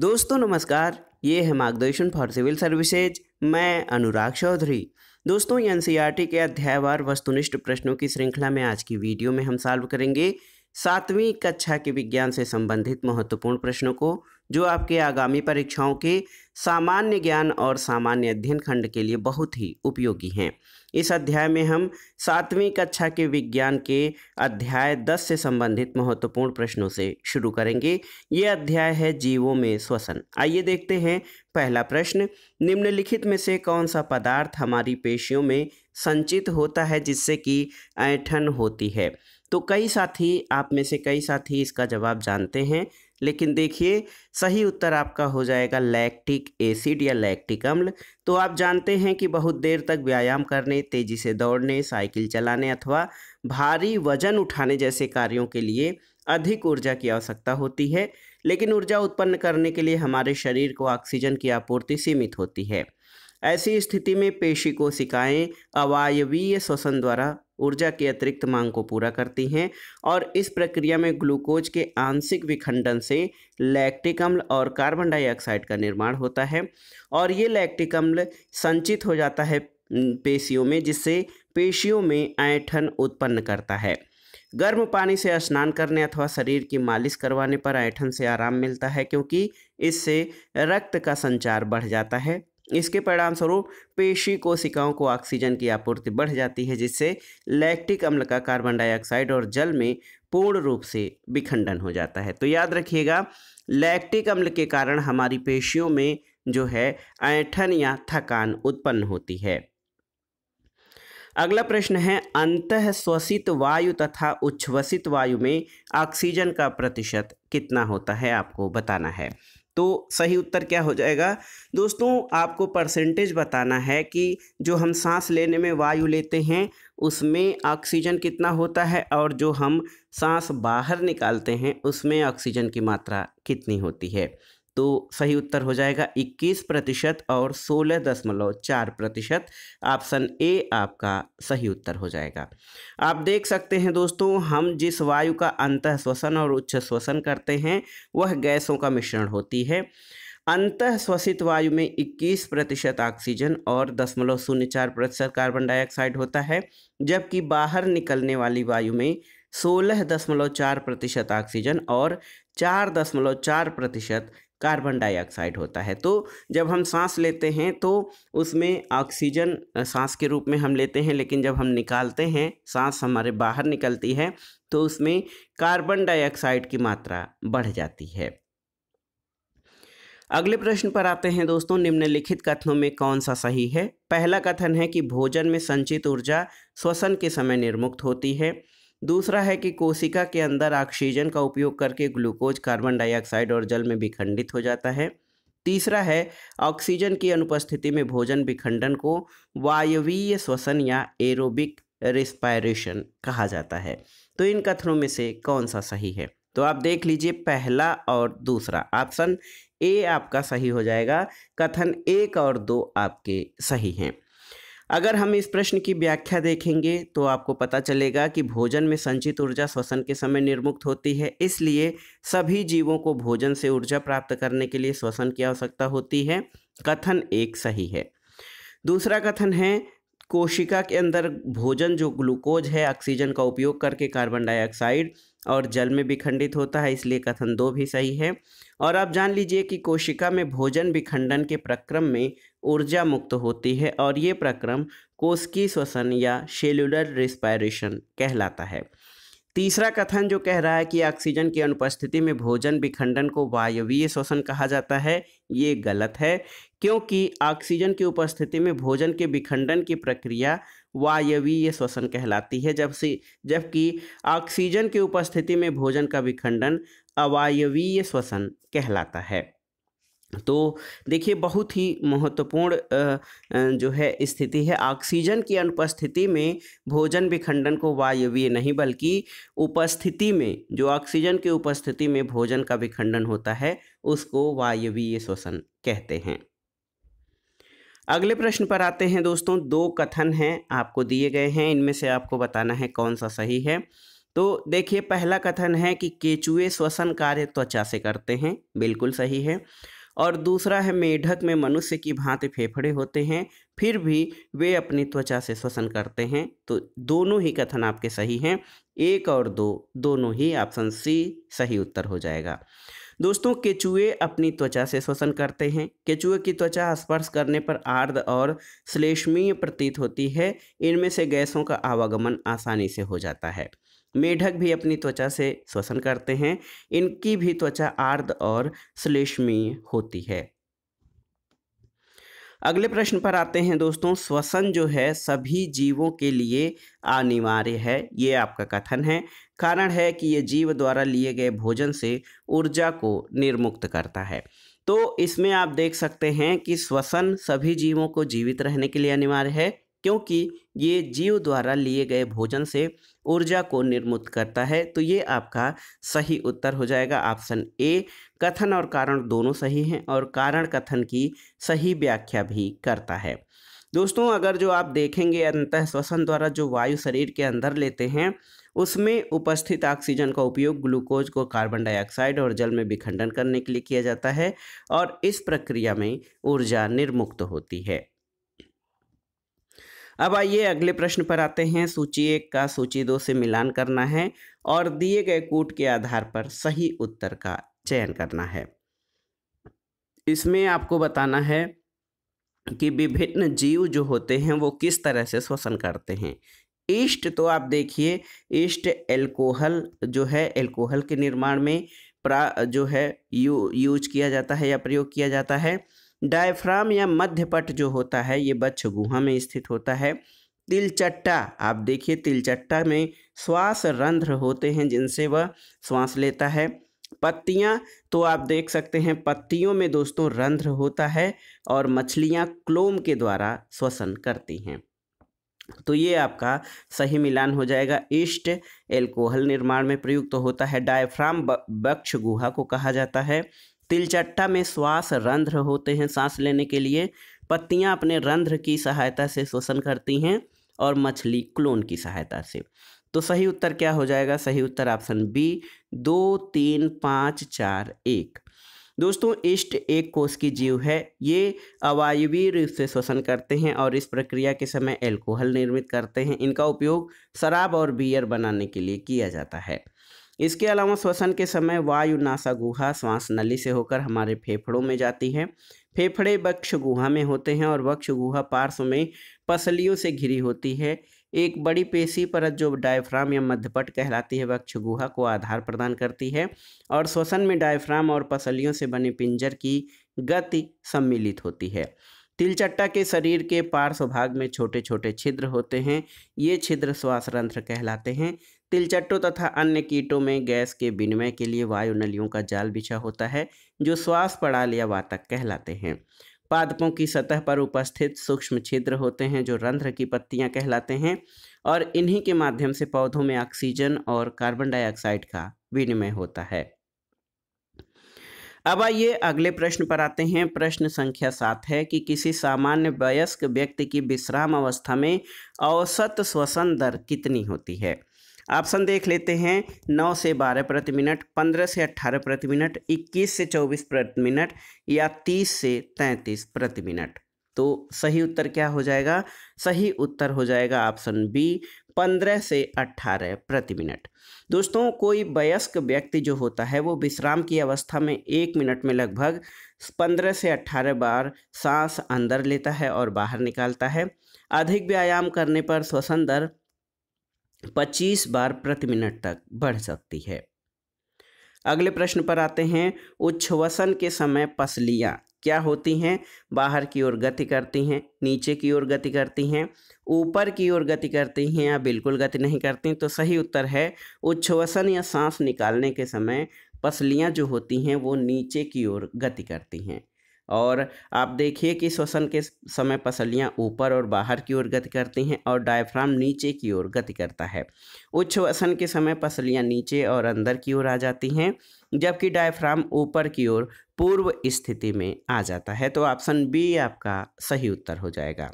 दोस्तों नमस्कार ये है मार्गदर्शन फॉर सिविल सर्विसेज मैं अनुराग चौधरी दोस्तों एन के अध्यायवार वस्तुनिष्ठ प्रश्नों की श्रृंखला में आज की वीडियो में हम सॉल्व करेंगे सातवीं कक्षा के विज्ञान से संबंधित महत्वपूर्ण प्रश्नों को जो आपके आगामी परीक्षाओं के सामान्य ज्ञान और सामान्य अध्ययन खंड के लिए बहुत ही उपयोगी हैं इस अध्याय में हम सातवीं कक्षा के विज्ञान के अध्याय दस से संबंधित महत्वपूर्ण प्रश्नों से शुरू करेंगे ये अध्याय है जीवों में श्वसन आइए देखते हैं पहला प्रश्न निम्नलिखित में से कौन सा पदार्थ हमारी पेशियों में संचित होता है जिससे कि ऐठन होती है तो कई साथी आप में से कई साथी इसका जवाब जानते हैं लेकिन देखिए सही उत्तर आपका हो जाएगा लैक्टिक एसिड या लैक्टिक अम्ल तो आप जानते हैं कि बहुत देर तक व्यायाम करने तेज़ी से दौड़ने साइकिल चलाने अथवा भारी वजन उठाने जैसे कार्यों के लिए अधिक ऊर्जा की आवश्यकता होती है लेकिन ऊर्जा उत्पन्न करने के लिए हमारे शरीर को ऑक्सीजन की आपूर्ति सीमित होती है ऐसी स्थिति में पेशी कोशिकाएँ अवायवीय श्वसन द्वारा ऊर्जा की अतिरिक्त मांग को पूरा करती हैं और इस प्रक्रिया में ग्लूकोज के आंशिक विखंडन से लैक्टिक अम्ल और कार्बन डाइऑक्साइड का निर्माण होता है और ये लैक्टिक अम्ल संचित हो जाता है पेशियों में जिससे पेशियों में ऐठन उत्पन्न करता है गर्म पानी से स्नान करने अथवा शरीर की मालिश करवाने पर ऐठन से आराम मिलता है क्योंकि इससे रक्त का संचार बढ़ जाता है इसके परिणाम स्वरूप पेशी कोशिकाओं को ऑक्सीजन की आपूर्ति बढ़ जाती है जिससे लैक्टिक अम्ल का कार्बन डाइऑक्साइड और जल में पूर्ण रूप से विखंडन हो जाता है तो याद रखिएगा लैक्टिक अम्ल के कारण हमारी पेशियों में जो है ऐठन या थकान उत्पन्न होती है अगला प्रश्न है अंत श्वसित वायु तथा उच्छ्वसित वायु में ऑक्सीजन का प्रतिशत कितना होता है आपको बताना है तो सही उत्तर क्या हो जाएगा दोस्तों आपको परसेंटेज बताना है कि जो हम सांस लेने में वायु लेते हैं उसमें ऑक्सीजन कितना होता है और जो हम सांस बाहर निकालते हैं उसमें ऑक्सीजन की मात्रा कितनी होती है तो सही उत्तर हो जाएगा 21 प्रतिशत और सोलह दशमलव चार प्रतिशत ऑप्शन ए आपका सही उत्तर हो जाएगा आप देख सकते हैं दोस्तों हम जिस वायु का अंत श्वसन और उच्च श्वसन करते हैं वह गैसों का मिश्रण होती है अंत श्वसित वायु में 21 प्रतिशत ऑक्सीजन और दशमलव शून्य चार प्रतिशत कार्बन डाइऑक्साइड होता है जबकि बाहर निकलने वाली वायु में सोलह दशमलव चार प्रतिशत ऑक्सीजन और चार दशमलव चार प्रतिशत कार्बन डाइऑक्साइड होता है तो जब हम सांस लेते हैं तो उसमें ऑक्सीजन सांस के रूप में हम लेते हैं लेकिन जब हम निकालते हैं सांस हमारे बाहर निकलती है तो उसमें कार्बन डाइऑक्साइड की मात्रा बढ़ जाती है अगले प्रश्न पर आते हैं दोस्तों निम्नलिखित कथनों में कौन सा सही है पहला कथन है कि भोजन में संचित ऊर्जा श्वसन के समय निर्मुक्त होती है दूसरा है कि कोशिका के अंदर ऑक्सीजन का उपयोग करके ग्लूकोज कार्बन डाइऑक्साइड और जल में विखंडित हो जाता है तीसरा है ऑक्सीजन की अनुपस्थिति में भोजन विखंडन को वायवीय श्वसन या एरोबिक रिस्पायरेशन कहा जाता है तो इन कथनों में से कौन सा सही है तो आप देख लीजिए पहला और दूसरा ऑप्शन ए आपका सही हो जाएगा कथन एक और दो आपके सही हैं अगर हम इस प्रश्न की व्याख्या देखेंगे तो आपको पता चलेगा कि भोजन में संचित ऊर्जा श्वसन के समय निर्मुक्त होती है इसलिए सभी जीवों को भोजन से ऊर्जा प्राप्त करने के लिए श्वसन की आवश्यकता होती है कथन एक सही है दूसरा कथन है कोशिका के अंदर भोजन जो ग्लूकोज है ऑक्सीजन का उपयोग करके कार्बन डाइऑक्साइड और जल में विखंडित होता है इसलिए कथन दो भी सही है और आप जान लीजिए कि कोशिका में भोजन विखंडन के प्रक्रम में ऊर्जा मुक्त होती है और ये प्रक्रम की श्वसन या सेल्युलर रिस्पायरेशन कहलाता है तीसरा कथन जो कह रहा है कि ऑक्सीजन की अनुपस्थिति में भोजन विखंडन को वायवीय श्वसन कहा जाता है ये गलत है क्योंकि ऑक्सीजन की उपस्थिति में भोजन के विखंडन की प्रक्रिया वायवीय श्वसन कहलाती है जब से जबकि ऑक्सीजन की उपस्थिति में भोजन का विखंडन अवायवीय श्वसन कहलाता है तो देखिए बहुत ही महत्वपूर्ण जो है स्थिति है ऑक्सीजन की अनुपस्थिति में भोजन विखंडन को वायवीय नहीं बल्कि उपस्थिति में जो ऑक्सीजन की उपस्थिति में भोजन का विखंडन होता है उसको वायवीय श्वसन कहते हैं अगले प्रश्न पर आते हैं दोस्तों दो कथन हैं आपको दिए गए हैं इनमें से आपको बताना है कौन सा सही है तो देखिए पहला कथन है कि केचुए श्वसन कार्य त्वचा से करते हैं बिल्कुल सही है और दूसरा है मेढक में मनुष्य की भांति फेफड़े होते हैं फिर भी वे अपनी त्वचा से श्वसन करते हैं तो दोनों ही कथन आपके सही हैं एक और दो दोनों ही ऑप्शन सी सही उत्तर हो जाएगा दोस्तों केचुए अपनी त्वचा से श्वसन करते हैं केचुए की त्वचा स्पर्श करने पर आर्द और श्लेष्मीय प्रतीत होती है इनमें से गैसों का आवागमन आसानी से हो जाता है मेढक भी अपनी त्वचा से श्वसन करते हैं इनकी भी त्वचा आर्द और श्लेष्मीय होती है अगले प्रश्न पर आते हैं दोस्तों श्वसन जो है सभी जीवों के लिए अनिवार्य है ये आपका कथन है कारण है कि ये जीव द्वारा लिए गए भोजन से ऊर्जा को निर्मुक्त करता है तो इसमें आप देख सकते हैं कि श्वसन सभी जीवों को जीवित रहने के लिए अनिवार्य है क्योंकि ये जीव द्वारा लिए गए भोजन से ऊर्जा को निर्मुत करता है तो ये आपका सही उत्तर हो जाएगा ऑप्शन ए कथन और कारण दोनों सही हैं और कारण कथन की सही व्याख्या भी करता है दोस्तों अगर जो आप देखेंगे अंतः श्वसन द्वारा जो वायु शरीर के अंदर लेते हैं उसमें उपस्थित ऑक्सीजन का उपयोग ग्लूकोज को कार्बन डाइऑक्साइड और जल में विखंडन करने के लिए किया जाता है और इस प्रक्रिया में ऊर्जा निर्मुक्त होती है अब आइए अगले प्रश्न पर आते हैं सूची एक का सूची दो से मिलान करना है और दिए गए कूट के आधार पर सही उत्तर का चयन करना है इसमें आपको बताना है कि विभिन्न जीव जो होते हैं वो किस तरह से श्वसन करते हैं इष्ट तो आप देखिए इष्ट एल्कोहल जो है एल्कोहल के निर्माण में प्रा जो है यू यूज किया जाता है या प्रयोग किया जाता है डायफ्राम या मध्यपट जो होता है ये बच्च गुहा में स्थित होता है तिलचट्टा आप देखिए तिलचट्टा में श्वास रंध्र होते हैं जिनसे वह श्वास लेता है पत्तियाँ तो आप देख सकते हैं पत्तियों में दोस्तों रंध्र होता है और मछलियाँ क्लोम के द्वारा श्वसन करती हैं तो ये आपका सही मिलान हो जाएगा इष्ट एल्कोहल निर्माण में प्रयुक्त तो होता है डायफ्राम बक्ष गुहा को कहा जाता है तिलचट्टा में श्वास रंध्र होते हैं सांस लेने के लिए पत्तियां अपने रंध्र की सहायता से शोषण करती हैं और मछली क्लोन की सहायता से तो सही उत्तर क्या हो जाएगा सही उत्तर ऑप्शन बी दो तीन पाँच चार एक दोस्तों इष्ट एक कोष की जीव है ये अवायवी रूप से श्वसन करते हैं और इस प्रक्रिया के समय एल्कोहल निर्मित करते हैं इनका उपयोग शराब और बियर बनाने के लिए किया जाता है इसके अलावा श्वसन के समय वायु नासा गुहा श्वास नली से होकर हमारे फेफड़ों में जाती है फेफड़े वक्ष गुहा में होते हैं और वक्ष गुहा पार्श्व में पसलियों से घिरी होती है एक बड़ी पेशी परत जो डायफ्राम या मध्यपट कहलाती है वक्ष गुहा को आधार प्रदान करती है और श्वसन में डायफ्राम और पसलियों से बने पिंजर की गति सम्मिलित होती है तिलचट्टा के शरीर के पार्श्व भाग में छोटे छोटे छिद्र होते हैं ये छिद्र श्वास रंध्र कहलाते हैं तिलचट्टों तथा अन्य कीटों में गैस के विनिमय के लिए वायु नलियों का जाल बिछा होता है जो श्वास पड़ाल या वातक कहलाते हैं पादपों की सतह पर उपस्थित सूक्ष्म छिद्र होते हैं जो रंध्र की पत्तियां कहलाते हैं और इन्हीं के माध्यम से पौधों में ऑक्सीजन और कार्बन डाइऑक्साइड का विनिमय होता है अब आइए अगले प्रश्न पर आते हैं प्रश्न संख्या सात है कि किसी सामान्य वयस्क व्यक्ति की विश्राम अवस्था में औसत श्वसन दर कितनी होती है ऑप्शन देख लेते हैं नौ से बारह प्रति मिनट पंद्रह से अट्ठारह प्रति मिनट इक्कीस से चौबीस प्रति मिनट या तीस से तैंतीस प्रति मिनट तो सही उत्तर क्या हो जाएगा सही उत्तर हो जाएगा ऑप्शन बी पंद्रह से अट्ठारह प्रति मिनट दोस्तों कोई वयस्क व्यक्ति जो होता है वो विश्राम की अवस्था में एक मिनट में लगभग पंद्रह से अट्ठारह बार सांस अंदर लेता है और बाहर निकालता है अधिक व्यायाम करने पर श्वसन दर पच्चीस बार प्रति मिनट तक बढ़ सकती है अगले प्रश्न पर आते हैं उच्छ्वसन के समय पसलियाँ क्या होती हैं बाहर की ओर गति करती हैं नीचे की ओर गति करती हैं ऊपर की ओर गति करती हैं या बिल्कुल गति नहीं करती तो सही उत्तर है उच्छ्वसन या सांस निकालने के समय पसलियाँ जो होती हैं वो नीचे की ओर गति करती हैं और आप देखिए कि श्वसन के समय पसलियाँ ऊपर और बाहर की ओर गति करती हैं और डायफ्राम नीचे की ओर गति करता है उच्च श्वसन के समय पसलियाँ नीचे और अंदर की ओर आ जाती हैं जबकि डायफ्राम ऊपर की ओर पूर्व स्थिति में आ जाता है तो ऑप्शन बी आपका सही उत्तर हो जाएगा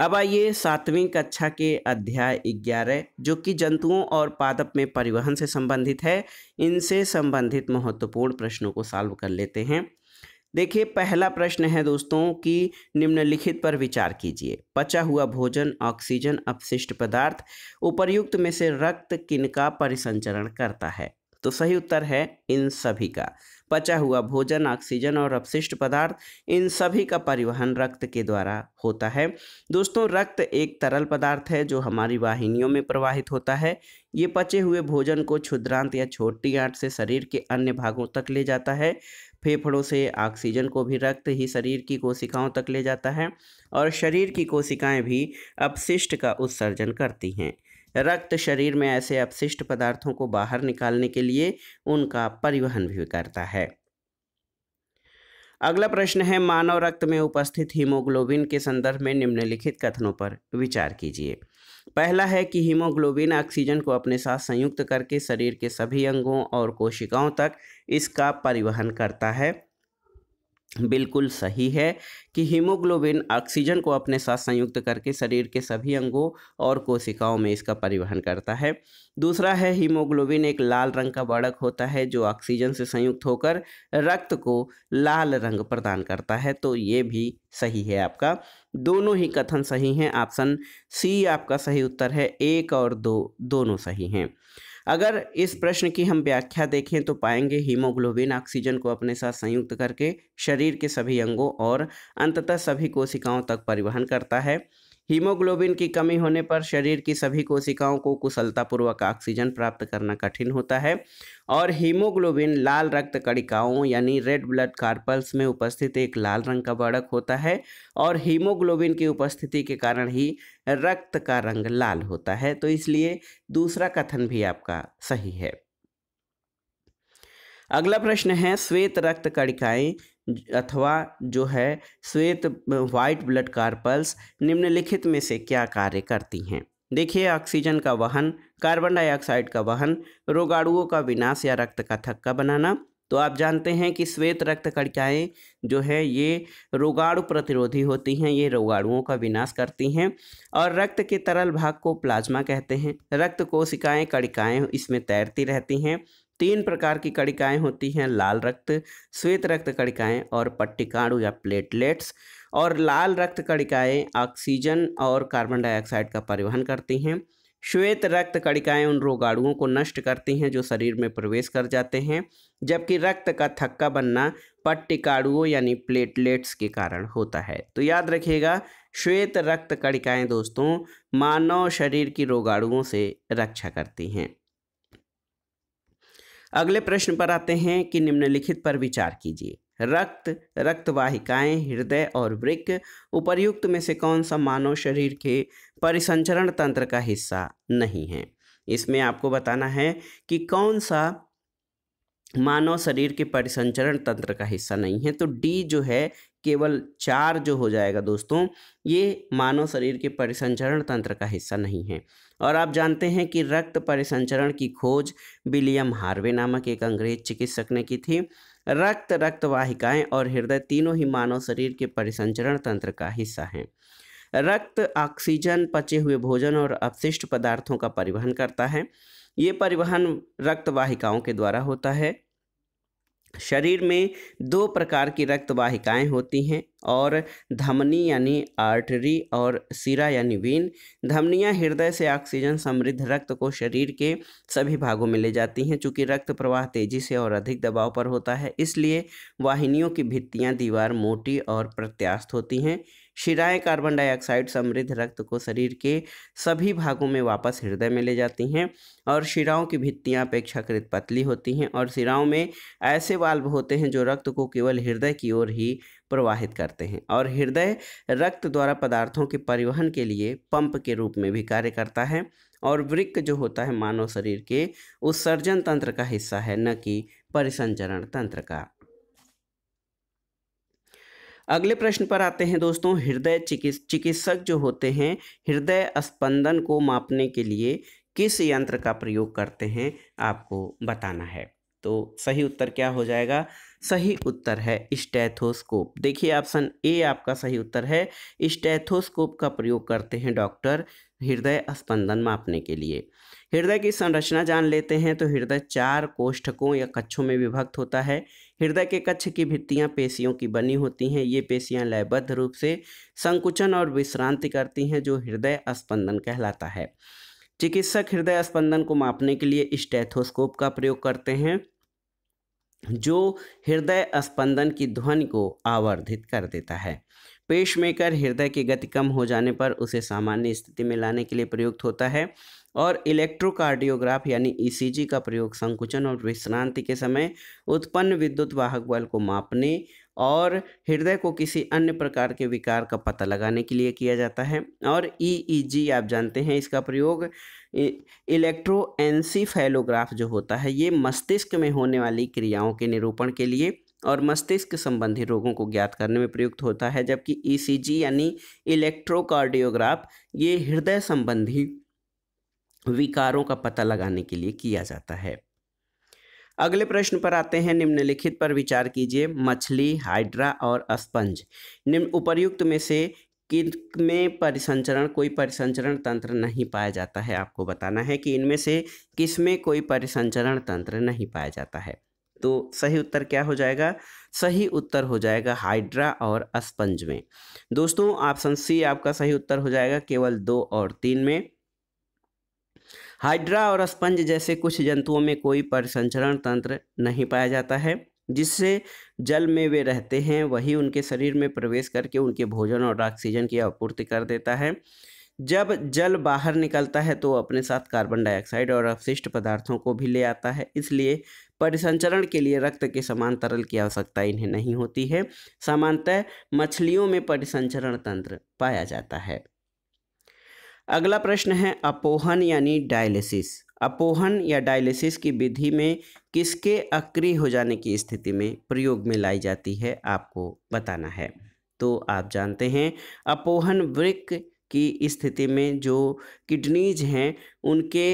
अब आइए सातवीं कक्षा के अध्याय ग्यारह जो कि जंतुओं और पादप में परिवहन से संबंधित है इनसे संबंधित महत्वपूर्ण प्रश्नों को सॉल्व कर लेते हैं देखिए पहला प्रश्न है दोस्तों कि निम्नलिखित पर विचार कीजिए पचा हुआ भोजन ऑक्सीजन अपशिष्ट पदार्थ उपर्युक्त में से रक्त किनका परिसंचरण करता है तो सही उत्तर है इन सभी का पचा हुआ भोजन ऑक्सीजन और अपशिष्ट पदार्थ इन सभी का परिवहन रक्त के द्वारा होता है दोस्तों रक्त एक तरल पदार्थ है जो हमारी वाहिनियों में प्रवाहित होता है ये पचे हुए भोजन को क्षुद्रांत या छोटी गांठ से शरीर के अन्य भागों तक ले जाता है फेफड़ों से ऑक्सीजन को भी रक्त ही शरीर की कोशिकाओं तक ले जाता है और शरीर की कोशिकाएं भी अपशिष्ट का उत्सर्जन करती हैं रक्त शरीर में ऐसे अपशिष्ट पदार्थों को बाहर निकालने के लिए उनका परिवहन भी करता है अगला प्रश्न है मानव रक्त में उपस्थित हीमोग्लोबिन के संदर्भ में निम्नलिखित कथनों पर विचार कीजिए पहला है कि हीमोग्लोबिन ऑक्सीजन को अपने साथ संयुक्त करके शरीर के सभी अंगों और कोशिकाओं तक इसका परिवहन करता है बिल्कुल सही है कि हीमोग्लोबिन ऑक्सीजन को अपने साथ संयुक्त करके शरीर के सभी अंगों और कोशिकाओं में इसका परिवहन करता है दूसरा है हीमोग्लोबिन एक लाल रंग का बड़क होता है जो ऑक्सीजन से संयुक्त होकर रक्त को लाल रंग प्रदान करता है तो ये भी सही है आपका दोनों ही कथन सही हैं ऑप्शन सी आपका सही उत्तर है एक और दो दोनों सही हैं अगर इस प्रश्न की हम व्याख्या देखें तो पाएंगे हीमोग्लोबिन ऑक्सीजन को अपने साथ संयुक्त करके शरीर के सभी अंगों और अंततः सभी कोशिकाओं तक परिवहन करता है हीमोग्लोबिन की कमी होने पर शरीर की सभी कोशिकाओं को कुशलतापूर्वक ऑक्सीजन प्राप्त करना कठिन होता है और हीमोग्लोबिन लाल रक्त कणिकाओं यानी रेड ब्लड कार्पल्स में उपस्थित एक लाल रंग का बढ़क होता है और हीमोग्लोबिन की उपस्थिति के कारण ही रक्त का रंग लाल होता है तो इसलिए दूसरा कथन भी आपका सही है अगला प्रश्न है श्वेत रक्त कणिकाएं अथवा जो है श्वेत वाइट ब्लड कार्पल्स निम्नलिखित में से क्या कार्य करती हैं देखिए ऑक्सीजन का वहन कार्बन डाइऑक्साइड का वहन रोगाणुओं का विनाश या रक्त का थक्का बनाना तो आप जानते हैं कि श्वेत रक्त कणिकाएँ जो है ये रोगाणु प्रतिरोधी होती हैं ये रोगाणुओं का विनाश करती हैं और रक्त के तरल भाग को प्लाज्मा कहते हैं रक्त कोशिकाएं कणिकाएं इसमें तैरती रहती हैं तीन प्रकार की कणिकाएं होती हैं लाल रक्त श्वेत रक्त कणिकाएं और पट्टिकाणु या प्लेटलेट्स और लाल रक्त कणिकाएं ऑक्सीजन और कार्बन डाइऑक्साइड का परिवहन करती हैं श्वेत रक्त कणिकाएं उन रोगाणुओं को नष्ट करती हैं जो शरीर में प्रवेश कर जाते हैं जबकि रक्त का थक्का बनना पट्टिकाणुओं यानी प्लेटलेट्स के कारण होता है तो याद रखिएगा श्वेत रक्त कणिकाएं दोस्तों मानव शरीर की रोगाणुओं से रक्षा करती हैं अगले प्रश्न पर आते हैं कि निम्नलिखित पर विचार कीजिए रक्त रक्तवाहिकाएं हृदय और वृक्क उपर्युक्त में से कौन सा मानव शरीर के परिसंचरण तंत्र का हिस्सा नहीं है इसमें आपको बताना है कि कौन सा मानव शरीर के परिसंचरण तंत्र का हिस्सा नहीं है तो डी जो है केवल चार जो हो जाएगा दोस्तों ये मानव शरीर के परिसंचरण तंत्र का हिस्सा नहीं है और आप जानते हैं कि रक्त परिसंचरण की खोज विलियम हार्वे नामक एक अंग्रेज चिकित्सक ने की थी रक्त वाहिकाएं और हृदय तीनों ही मानव शरीर के परिसंचरण तंत्र का हिस्सा हैं रक्त ऑक्सीजन पचे हुए भोजन और अपशिष्ट पदार्थों का परिवहन करता है ये परिवहन रक्त वाहिकाओं के द्वारा होता है शरीर में दो प्रकार की रक्त वाहिकाएँ होती हैं और धमनी यानी आर्टरी और सिरा यानी वीन धमनियाँ हृदय से ऑक्सीजन समृद्ध रक्त को शरीर के सभी भागों में ले जाती हैं चूँकि रक्त प्रवाह तेजी से और अधिक दबाव पर होता है इसलिए वाहिनियों की भित्तियाँ दीवार मोटी और प्रत्यास्थ होती हैं शिराएं कार्बन डाइऑक्साइड समृद्ध रक्त को शरीर के सभी भागों में वापस हृदय में ले जाती हैं और शिराओं की भित्तियाँ अपेक्षाकृत पतली होती हैं और शिराओं में ऐसे वाल्व होते हैं जो रक्त को केवल हृदय की ओर ही प्रवाहित करते हैं और हृदय रक्त द्वारा पदार्थों के परिवहन के लिए पंप के रूप में भी कार्य करता है और वृक्क जो होता है मानव शरीर के उत्सर्जन तंत्र का हिस्सा है न कि परिसंचरण तंत्र का अगले प्रश्न पर आते हैं दोस्तों हृदय चिकित्सक जो होते हैं हृदय स्पंदन को मापने के लिए किस यंत्र का प्रयोग करते हैं आपको बताना है तो सही उत्तर क्या हो जाएगा सही उत्तर है स्टैथोस्कोप देखिए ऑप्शन ए आपका सही उत्तर है स्टैथोस्कोप का प्रयोग करते हैं डॉक्टर हृदय स्पंदन मापने के लिए हृदय की संरचना जान लेते हैं तो हृदय चार कोष्ठकों या कच्छों में विभक्त होता है हृदय के कक्ष की भित्तियाँ पेशियों की बनी होती हैं ये पेशियाँ लयबद्ध रूप से संकुचन और विश्रांति करती हैं जो हृदय स्पंदन कहलाता है चिकित्सक हृदय स्पंदन को मापने के लिए स्टेथोस्कोप का प्रयोग करते हैं जो हृदय स्पंदन की ध्वनि को आवर्धित कर देता है पेशमेकर हृदय की गति कम हो जाने पर उसे सामान्य स्थिति में लाने के लिए प्रयुक्त होता है और इलेक्ट्रोकार्डियोग्राफ यानी ईसीजी e का प्रयोग संकुचन और विश्रांति के समय उत्पन्न विद्युत वाहक बल को मापने और हृदय को किसी अन्य प्रकार के विकार का पता लगाने के लिए किया जाता है और ईईजी e e आप जानते हैं इसका प्रयोग एनसीफेलोग्राफ जो होता है ये मस्तिष्क में होने वाली क्रियाओं के निरूपण के लिए और मस्तिष्क संबंधी रोगों को ज्ञात करने में प्रयुक्त होता है जबकि ईसीजी यानी इलेक्ट्रोकार्डियोग्राफ ये हृदय संबंधी विकारों का पता लगाने के लिए किया जाता है अगले प्रश्न पर आते हैं निम्नलिखित पर विचार कीजिए मछली हाइड्रा और स्पंज निम्न उपर्युक्त में से किन में परिसंचरण कोई परिसंचरण तंत्र नहीं पाया जाता है आपको बताना है कि इनमें से किस में कोई परिसंचरण तंत्र नहीं पाया जाता है तो सही उत्तर क्या हो जाएगा सही उत्तर हो जाएगा हाइड्रा और स्पंज में दोस्तों ऑप्शन सी आपका सही उत्तर हो जाएगा केवल दो और तीन में हाइड्रा और स्पंज जैसे कुछ जंतुओं में कोई परिसंचरण तंत्र नहीं पाया जाता है जिससे जल में वे रहते हैं वही उनके शरीर में प्रवेश करके उनके भोजन और ऑक्सीजन की आपूर्ति कर देता है जब जल बाहर निकलता है तो अपने साथ कार्बन डाइऑक्साइड और अवशिष्ट पदार्थों को भी ले आता है इसलिए परिसंचरण के लिए रक्त के समान तरल की आवश्यकता इन्हें नहीं होती है सामान्यतः मछलियों में परिसंचरण तंत्र पाया जाता है अगला प्रश्न है अपोहन यानी डायलिसिस अपोहन या डायलिसिस की विधि में किसके अक्रिय हो जाने की स्थिति में प्रयोग में लाई जाती है आपको बताना है तो आप जानते हैं अपोहन वृक की स्थिति में जो किडनीज हैं उनके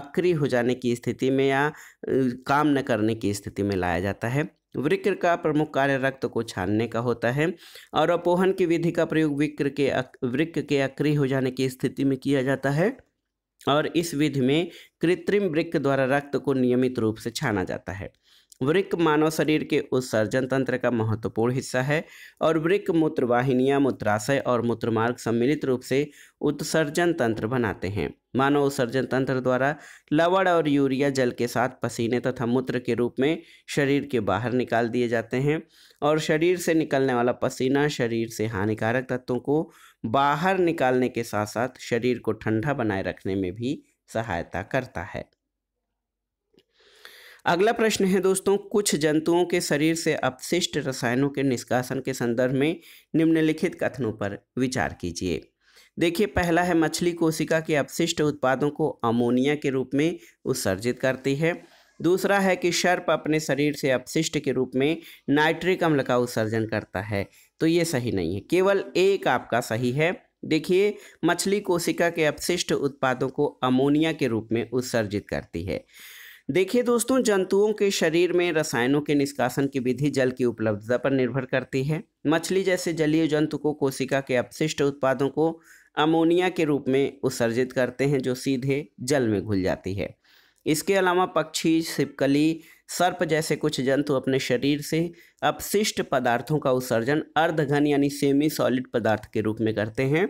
अक्रिय हो जाने की स्थिति में या काम न करने की स्थिति में लाया जाता है वृक्र का प्रमुख कार्य रक्त को छानने का होता है और अपोहन की विधि का प्रयोग वृक्र के वृक्र के अक्रिय हो जाने की स्थिति में किया जाता है और इस विधि में कृत्रिम वृक्र द्वारा रक्त को नियमित रूप से छाना जाता है वृक्क मानव शरीर के उत्सर्जन तंत्र का महत्वपूर्ण हिस्सा है और वृक्क मूत्रवाहिनियाँ मूत्राशय और मूत्रमार्ग सम्मिलित रूप से उत्सर्जन तंत्र बनाते हैं मानव उत्सर्जन तंत्र द्वारा लवण और यूरिया जल के साथ पसीने तथा मूत्र के रूप में शरीर के बाहर निकाल दिए जाते हैं और शरीर से निकलने वाला पसीना शरीर से हानिकारक तत्वों को बाहर निकालने के साथ साथ शरीर को ठंडा बनाए रखने में भी सहायता करता है अगला प्रश्न है दोस्तों कुछ जंतुओं के शरीर से अपशिष्ट रसायनों के निष्कासन के संदर्भ में निम्नलिखित कथनों पर विचार कीजिए देखिए पहला है मछली कोशिका के अपशिष्ट उत्पादों को अमोनिया के रूप में उत्सर्जित करती है दूसरा है कि सर्प अपने शरीर से अपशिष्ट के रूप में नाइट्रिक अम्ल का उत्सर्जन करता है तो ये सही नहीं है केवल एक आपका सही है देखिए मछली कोशिका के अपशिष्ट उत्पादों को अमोनिया के रूप में उत्सर्जित करती है देखिए दोस्तों जंतुओं के शरीर में रसायनों के निष्कासन की विधि जल की उपलब्धता पर निर्भर करती है मछली जैसे जलीय जंतु को कोशिका के अपशिष्ट उत्पादों को अमोनिया के रूप में उत्सर्जित करते हैं जो सीधे जल में घुल जाती है इसके अलावा पक्षी सिपकली सर्प जैसे कुछ जंतु अपने शरीर से अपशिष्ट पदार्थों का उत्सर्जन अर्धघन यानी सेमी सॉलिड पदार्थ के रूप में करते हैं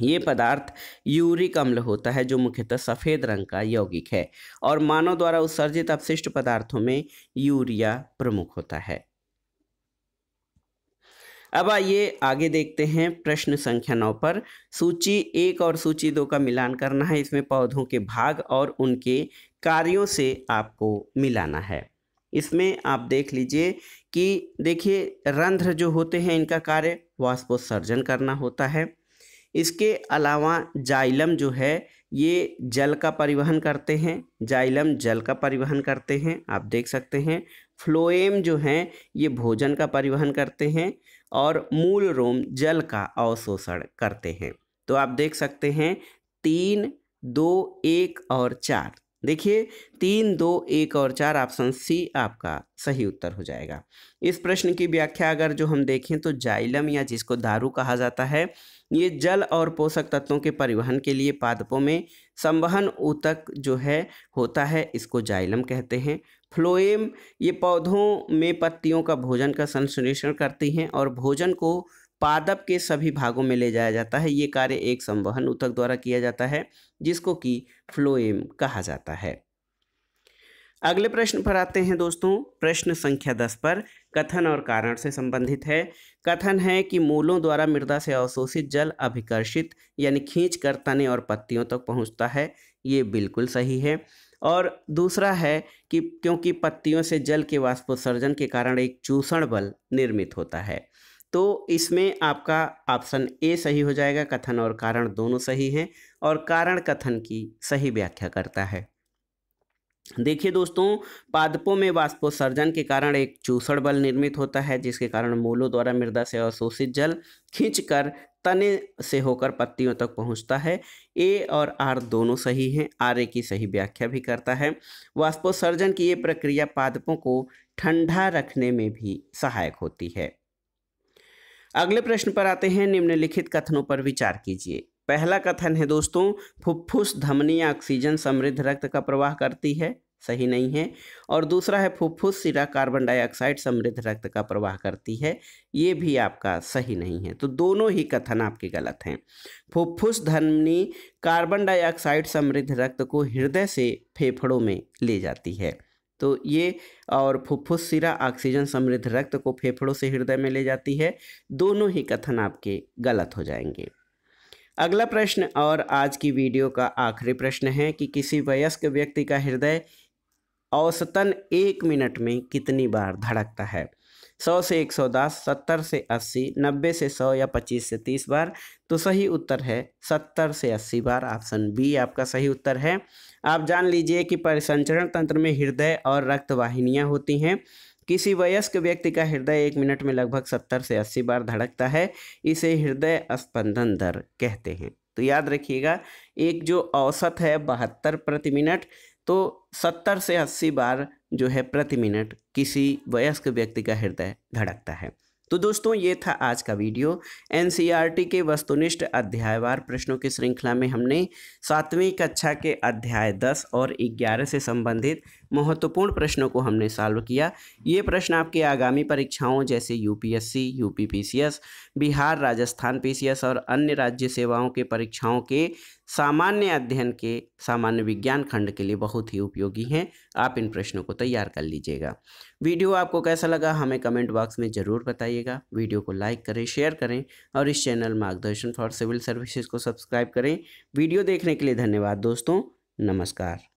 ये पदार्थ यूरिक अम्ल होता है जो मुख्यतः सफ़ेद रंग का यौगिक है और मानव द्वारा उत्सर्जित अपशिष्ट पदार्थों में यूरिया प्रमुख होता है अब आइए आगे देखते हैं प्रश्न संख्या नौ पर सूची एक और सूची दो का मिलान करना है इसमें पौधों के भाग और उनके कार्यों से आपको मिलाना है इसमें आप देख लीजिए कि देखिए रंध्र जो होते हैं इनका कार्य वाष्पोत्सर्जन करना होता है इसके अलावा जाइलम जो है ये जल का परिवहन करते हैं जाइलम जल का परिवहन करते हैं आप देख सकते हैं फ्लोएम जो हैं ये भोजन का परिवहन करते हैं और मूल रोम जल का अवशोषण करते हैं तो आप देख सकते हैं तीन दो एक और चार देखिए तीन दो एक और चार ऑप्शन सी आपका सही उत्तर हो जाएगा इस प्रश्न की व्याख्या अगर जो हम देखें तो जाइलम या जिसको दारू कहा जाता है ये जल और पोषक तत्वों के परिवहन के लिए पादपों में संवहन ऊतक जो है होता है इसको जाइलम कहते हैं फ्लोएम ये पौधों में पत्तियों का भोजन का संश्लेषण करती हैं और भोजन को पादप के सभी भागों में ले जाया जाता है ये कार्य एक संवहन ऊतक द्वारा किया जाता है जिसको कि फ्लोएम कहा जाता है अगले प्रश्न पर आते हैं दोस्तों प्रश्न संख्या दस पर कथन और कारण से संबंधित है कथन है कि मूलों द्वारा मृदा से अवशोषित जल अभिकर्षित यानी खींच कर तने और पत्तियों तक तो पहुंचता है ये बिल्कुल सही है और दूसरा है कि क्योंकि पत्तियों से जल के वाष्पोत्सर्जन के कारण एक चूषण बल निर्मित होता है तो इसमें आपका ऑप्शन ए सही हो जाएगा कथन और कारण दोनों सही हैं और कारण कथन की सही व्याख्या करता है देखिए दोस्तों पादपों में वाष्पोत्सर्जन के कारण एक चूषण बल निर्मित होता है जिसके कारण मूलों द्वारा मृदा से अवशोषित जल खींचकर तने से होकर पत्तियों तक पहुंचता है ए और आर दोनों सही हैं आर ए की सही व्याख्या भी करता है वाष्पोत्सर्जन की ये प्रक्रिया पादपों को ठंडा रखने में भी सहायक होती है अगले प्रश्न पर आते हैं निम्नलिखित कथनों पर विचार कीजिए पहला कथन है दोस्तों फुफ्फुस धमनी ऑक्सीजन समृद्ध रक्त का प्रवाह करती है सही नहीं है और दूसरा है फुफ्फुस सिरा कार्बन डाइऑक्साइड समृद्ध रक्त का प्रवाह करती है ये भी आपका सही नहीं है तो दोनों ही कथन आपके गलत हैं फुफ्फुस धमनी कार्बन डाइऑक्साइड समृद्ध रक्त को हृदय से फेफड़ों में ले जाती है तो ये और फुफ्फुस सिरा ऑक्सीजन समृद्ध रक्त को फेफड़ों से हृदय में ले जाती है दोनों ही कथन आपके गलत हो जाएंगे अगला प्रश्न और आज की वीडियो का आखिरी प्रश्न है कि किसी वयस्क व्यक्ति का हृदय औसतन एक मिनट में कितनी बार धड़कता है सौ से एक सौ दस सत्तर से अस्सी नब्बे से सौ या पच्चीस से तीस बार तो सही उत्तर है सत्तर से अस्सी बार ऑप्शन बी आपका सही उत्तर है आप जान लीजिए कि परिसंचरण तंत्र में हृदय और रक्त वाहिनियाँ होती हैं किसी वयस्क व्यक्ति का हृदय एक मिनट में लगभग सत्तर से अस्सी बार धड़कता है इसे हृदय स्पंदन दर कहते हैं तो याद रखिएगा एक जो औसत है बहत्तर प्रति मिनट तो सत्तर से अस्सी बार जो है प्रति मिनट किसी वयस्क व्यक्ति का हृदय धड़कता है तो दोस्तों ये था आज का वीडियो एन के वस्तुनिष्ठ अध्यायवार प्रश्नों की श्रृंखला में हमने सातवीं कक्षा के अध्याय दस और ग्यारह से संबंधित महत्वपूर्ण प्रश्नों को हमने सॉल्व किया ये प्रश्न आपके आगामी परीक्षाओं जैसे UPSC UPPCS Bihar Rajasthan PCS और अन्य राज्य सेवाओं के परीक्षाओं के सामान्य अध्ययन के सामान्य विज्ञान खंड के लिए बहुत ही उपयोगी हैं आप इन प्रश्नों को तैयार कर लीजिएगा वीडियो आपको कैसा लगा हमें कमेंट बॉक्स में ज़रूर बताइएगा वीडियो को लाइक करें शेयर करें और इस चैनल मार्गदर्शन फॉर सिविल सर्विसेज को सब्सक्राइब करें वीडियो देखने के लिए धन्यवाद दोस्तों नमस्कार